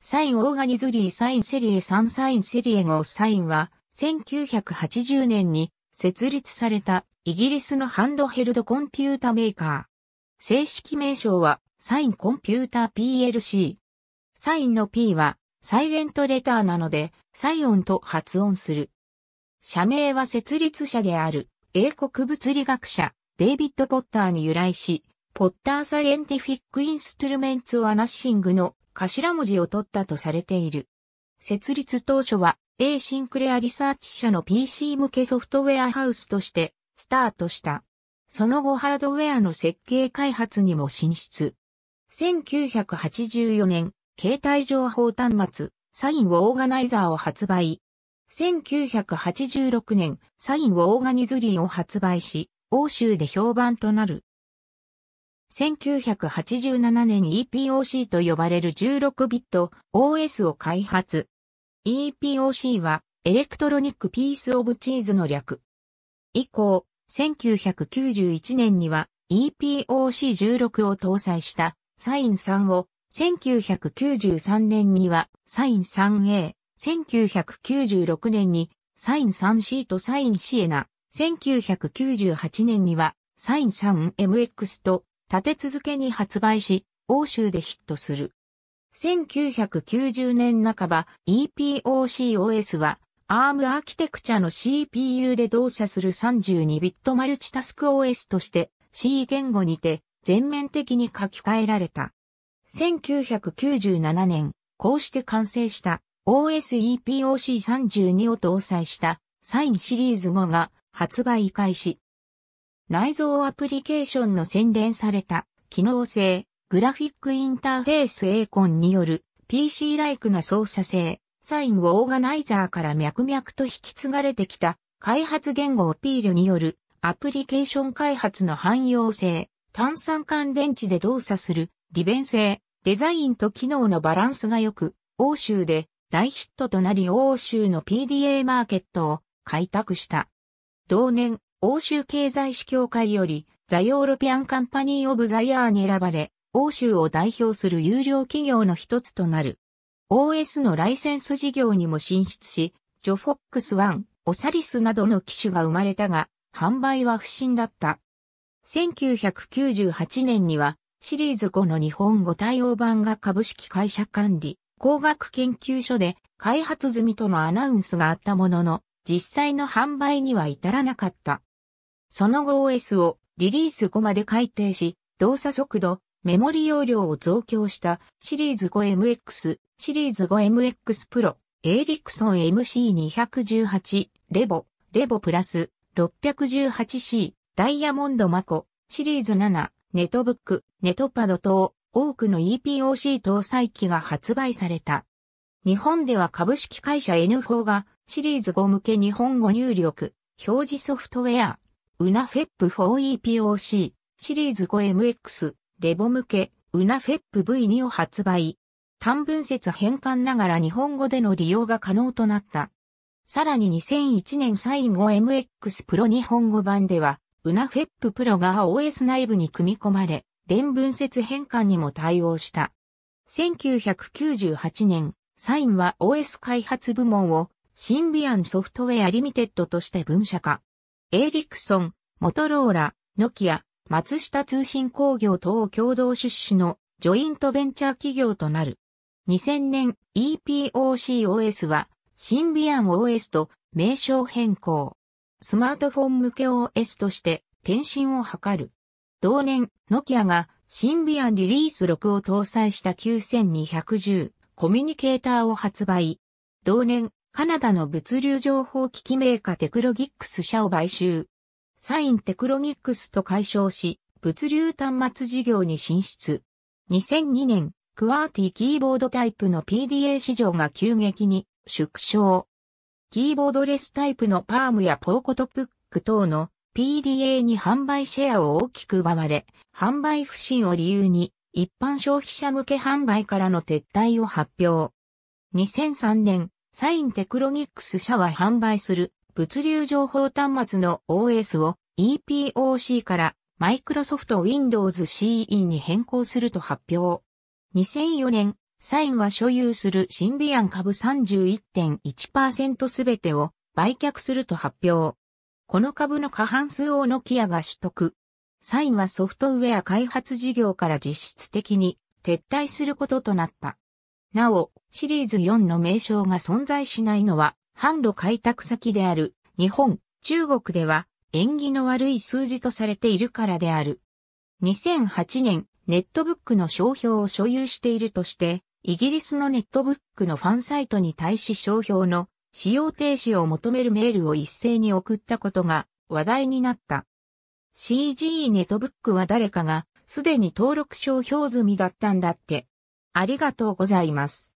サインオーガニズリーサインセリエ3サインセリエ5サインは1980年に設立されたイギリスのハンドヘルドコンピュータメーカー。正式名称はサインコンピュータ PLC。サインの P はサイレントレターなのでサイオンと発音する。社名は設立者である英国物理学者デイビッド・ポッターに由来し、ポッターサイエンティフィック・インストゥルメンツ・オアナッシングの頭文字を取ったとされている。設立当初は A シンクレアリサーチ社の PC 向けソフトウェアハウスとしてスタートした。その後ハードウェアの設計開発にも進出。1984年、携帯情報端末、サインオーガナイザーを発売。1986年、サインオーガニズリーを発売し、欧州で評判となる。1987年 EPOC と呼ばれる16ビット OS を開発。EPOC はエレクトロニックピースオブチーズの略。以降、1991年には EPOC16 を搭載したサイン3を、1993年にはサイン 3A、1996年にサイン 3C とサインシエナ、1998年にはサイン 3MX と立て続けに発売し、欧州でヒットする。1990年半ば EPOCOS は ARM アーキテクチャの CPU で動作する32ビットマルチタスク OS として C 言語にて全面的に書き換えられた。1997年、こうして完成した OSEPOC32 を搭載したサインシリーズ5が発売開始。内蔵アプリケーションの洗練された機能性、グラフィックインターフェース a ーコンによる p c ライクな操作性、サインをオーガナイザーから脈々と引き継がれてきた開発言語オピールによるアプリケーション開発の汎用性、炭酸管電池で動作する利便性、デザインと機能のバランスが良く、欧州で大ヒットとなり欧州の PDA マーケットを開拓した。同年、欧州経済史協会より、ザ・ヨーロピアン・カンパニー・オブ・ザ・ヤーに選ばれ、欧州を代表する有料企業の一つとなる。OS のライセンス事業にも進出し、ジョフォックスワン、オサリスなどの機種が生まれたが、販売は不振だった。1998年には、シリーズ5の日本語対応版が株式会社管理、工学研究所で開発済みとのアナウンスがあったものの、実際の販売には至らなかった。その後 OS をリリース後まで改定し、動作速度、メモリ容量を増強したシリーズ 5MX、シリーズ 5MX Pro、エーリクソン MC218、レボ、レボプラス 618C、ダイヤモンドマコ、シリーズ7、ネットブック、ネットパド等、多くの EPOC 搭載機が発売された。日本では株式会社 N4 がシリーズ5向け日本語入力、表示ソフトウェア、ウナフェップ 4EPOC シリーズ 5MX レボ向けウナフェップ V2 を発売。単文節変換ながら日本語での利用が可能となった。さらに2001年サイン 5MX プロ日本語版では、ウナフェッププロが OS 内部に組み込まれ、連文節変換にも対応した。1998年、サインは OS 開発部門をシンビアンソフトウェアリミテッドとして分社化。エーリクソン、モトローラ、ノキア、松下通信工業等共同出資のジョイントベンチャー企業となる。2000年 EPOCOS はシンビアン OS と名称変更。スマートフォン向け OS として転身を図る。同年、ノキアがシンビアンリリース6を搭載した9210コミュニケーターを発売。同年、カナダの物流情報機器メーカーテクロギックス社を買収。サインテクロギックスと解消し、物流端末事業に進出。2002年、クワーティキーボードタイプの PDA 市場が急激に縮小。キーボードレスタイプのパームやポーコトプック等の PDA に販売シェアを大きく奪われ、販売不振を理由に一般消費者向け販売からの撤退を発表。2003年、サインテクロニックス社は販売する物流情報端末の OS を EPOC からマイクロソフト Windows CE に変更すると発表。2004年、サインは所有するシンビアン株31.1%すべてを売却すると発表。この株の過半数をノキアが取得。サインはソフトウェア開発事業から実質的に撤退することとなった。なお、シリーズ4の名称が存在しないのは、販路開拓先である日本、中国では縁起の悪い数字とされているからである。2008年、ネットブックの商標を所有しているとして、イギリスのネットブックのファンサイトに対し商標の使用停止を求めるメールを一斉に送ったことが話題になった。CG ネットブックは誰かがすでに登録商標済みだったんだって。ありがとうございます。